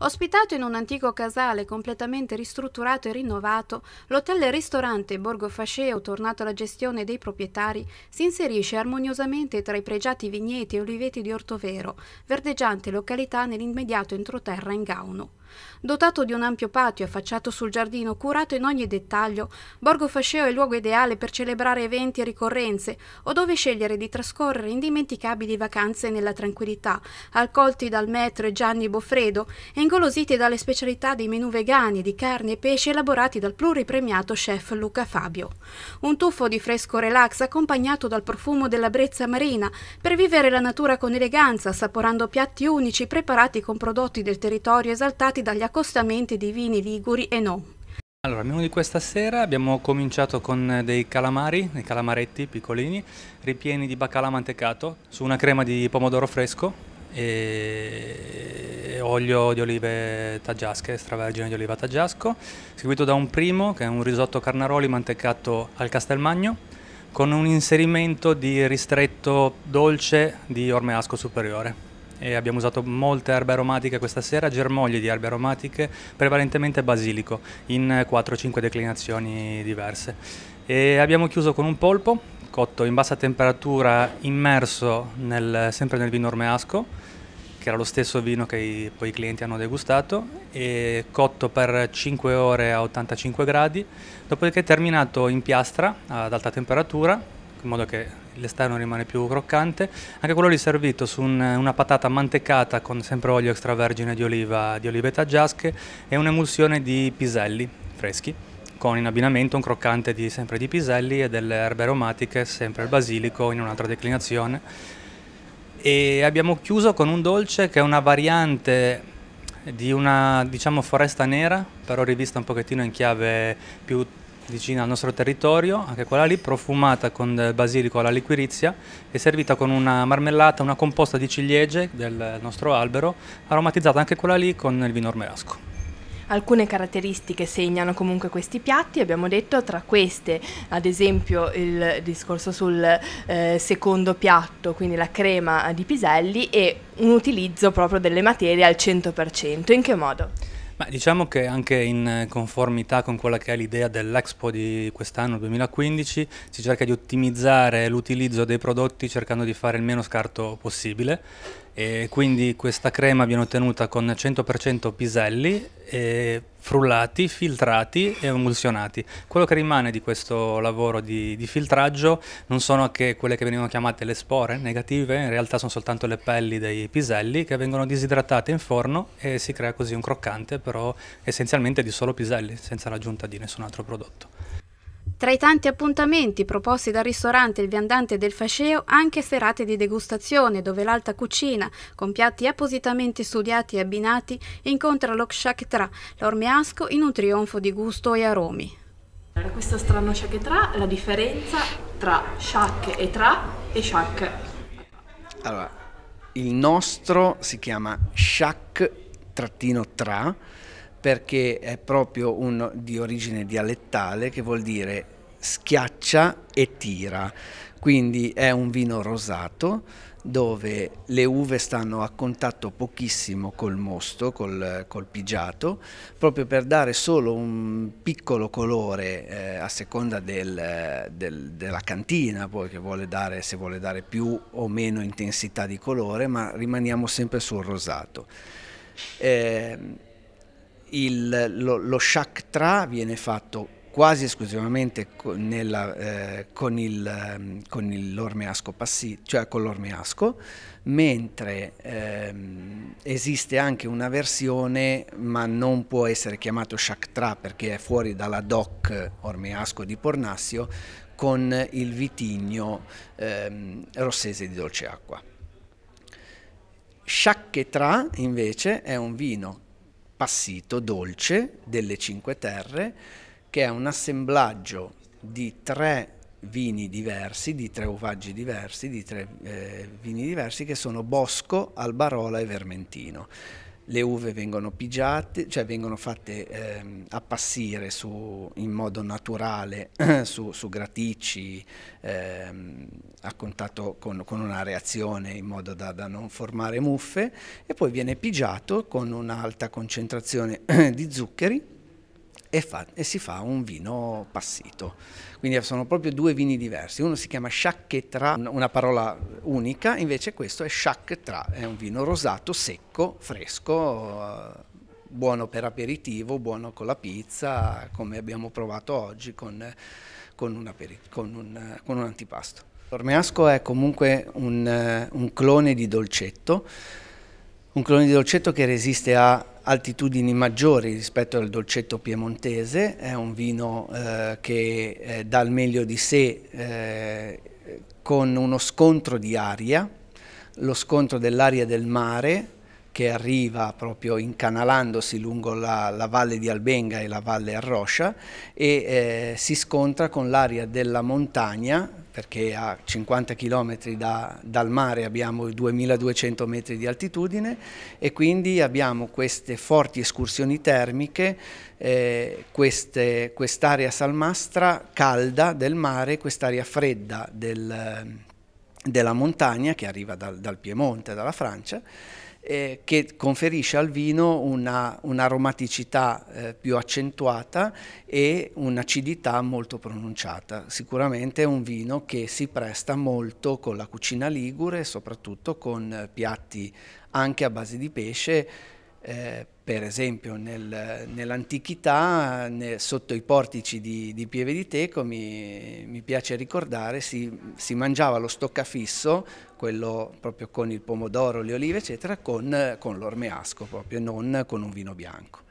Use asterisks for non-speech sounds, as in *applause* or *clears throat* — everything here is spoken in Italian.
Ospitato in un antico casale completamente ristrutturato e rinnovato, l'hotel e ristorante Borgo Fasceo, tornato alla gestione dei proprietari, si inserisce armoniosamente tra i pregiati vigneti e oliveti di Ortovero, verdeggiante località nell'immediato entroterra in Gauno. Dotato di un ampio patio affacciato sul giardino, curato in ogni dettaglio, Borgo Fasceo è il luogo ideale per celebrare eventi e ricorrenze o dove scegliere di trascorrere indimenticabili vacanze nella tranquillità, accolti dal maître Gianni Boffredo e ingolositi dalle specialità dei menù vegani di carne e pesce elaborati dal pluripremiato chef Luca Fabio. Un tuffo di fresco relax accompagnato dal profumo della brezza marina per vivere la natura con eleganza, assaporando piatti unici preparati con prodotti del territorio esaltati ispirati dagli accostamenti di vini liguri e no. Allora, il menù di questa sera abbiamo cominciato con dei calamari, dei calamaretti piccolini, ripieni di baccalà mantecato su una crema di pomodoro fresco e olio di olive taggiasche, stravergine di oliva taggiasco, seguito da un primo che è un risotto carnaroli mantecato al castelmagno con un inserimento di ristretto dolce di ormeasco superiore e abbiamo usato molte erbe aromatiche questa sera, germogli di erbe aromatiche, prevalentemente basilico, in 4-5 declinazioni diverse. E abbiamo chiuso con un polpo, cotto in bassa temperatura, immerso nel, sempre nel vino ormeasco, che era lo stesso vino che i, poi i clienti hanno degustato, e cotto per 5 ore a 85 gradi, dopodiché terminato in piastra ad alta temperatura in modo che l'esterno rimane più croccante. Anche quello lì servito su un, una patata mantecata con sempre olio extravergine di oliva, di olive taggiasche e un'emulsione di piselli freschi con in abbinamento un croccante di, sempre di piselli e delle erbe aromatiche, sempre il basilico in un'altra declinazione. E abbiamo chiuso con un dolce che è una variante di una diciamo foresta nera, però rivista un pochettino in chiave più vicina al nostro territorio, anche quella lì, profumata con basilico alla liquirizia e servita con una marmellata, una composta di ciliegie del nostro albero, aromatizzata anche quella lì con il vino ormerasco. Alcune caratteristiche segnano comunque questi piatti, abbiamo detto tra queste ad esempio il discorso sul eh, secondo piatto, quindi la crema di piselli e un utilizzo proprio delle materie al 100%. In che modo? Ma diciamo che anche in conformità con quella che è l'idea dell'Expo di quest'anno 2015 si cerca di ottimizzare l'utilizzo dei prodotti cercando di fare il meno scarto possibile e quindi questa crema viene ottenuta con 100% piselli, eh, frullati, filtrati e emulsionati. Quello che rimane di questo lavoro di, di, filtraggio non sono che quelle che venivano chiamate le spore negative, in realtà sono soltanto le pelli dei piselli che vengono disidratate in forno e si crea così un croccante però essenzialmente di solo piselli, senza l'aggiunta di nessun altro prodotto. Tra i tanti appuntamenti proposti dal ristorante Il Viandante del Fasceo, anche serate di degustazione dove l'alta cucina, con piatti appositamente studiati e abbinati, incontra lo tra l'ormeasco in un trionfo di gusto e aromi. Allora, questo strano tra, la differenza tra shack e tra e Shak? Allora, il nostro si chiama shack tra perché è proprio un, di origine dialettale che vuol dire schiaccia e tira, quindi è un vino rosato dove le uve stanno a contatto pochissimo col mosto, col, col pigiato, proprio per dare solo un piccolo colore eh, a seconda del, del, della cantina, poi che vuole dare, se vuole dare più o meno intensità di colore, ma rimaniamo sempre sul rosato. Eh, il, lo, lo shaktra viene fatto quasi esclusivamente con, nella, eh, con, il, ehm, con l'ormeasco passivo, cioè con l'ormeasco, mentre ehm, esiste anche una versione, ma non può essere chiamato Shaktra perché è fuori dalla DOC ormeasco di Pornassio, con il vitigno ehm, rossese di dolce acqua. Shakketra invece è un vino passito dolce delle Cinque Terre, che è un assemblaggio di tre vini diversi, di tre uvaggi diversi, di tre eh, vini diversi che sono Bosco, Albarola e Vermentino le uve vengono pigiate, cioè vengono fatte ehm, appassire su, in modo naturale *clears throat* su, su graticci ehm, a contatto con, con, una reazione in modo da, da, non formare muffe e poi viene pigiato con un'alta concentrazione *clears throat* di zuccheri e, fa, e, si fa un vino passito. Quindi sono proprio due vini diversi. Uno si chiama Chacchetra, una parola unica, invece questo è Chacchetra, è un vino rosato, secco, fresco, eh, buono per aperitivo, buono con la pizza, come abbiamo provato oggi con, con, un, con, un, con un, antipasto. L'ormeasco è comunque un, eh, un clone di dolcetto, un clone di dolcetto che resiste a altitudini maggiori rispetto al dolcetto piemontese, è un vino eh, che eh, dà il meglio di sé eh, con uno scontro di aria, lo scontro dell'aria del mare che arriva proprio incanalandosi lungo la, la valle di Albenga e la valle Arroscia e eh, si scontra con l'area della montagna perché a 50 km da, dal mare abbiamo 2200 metri di altitudine e quindi abbiamo queste forti escursioni termiche, eh, quest'area quest salmastra calda del mare, quest'area fredda del, della montagna che arriva dal, dal Piemonte, dalla Francia eh, che conferisce al vino un'aromaticità eh, più accentuata e un'acidità molto pronunciata. Sicuramente è un vino che si presta molto con la cucina ligure, soprattutto con eh, piatti anche a base di pesce eh, per esempio nel, nell'antichità, nel, sotto i portici di, di Pieve di Teco, mi, mi piace ricordare, si, si, mangiava lo stoccafisso, quello proprio con il pomodoro, le olive, eccetera, con, con l'ormeasco, proprio non con un vino bianco.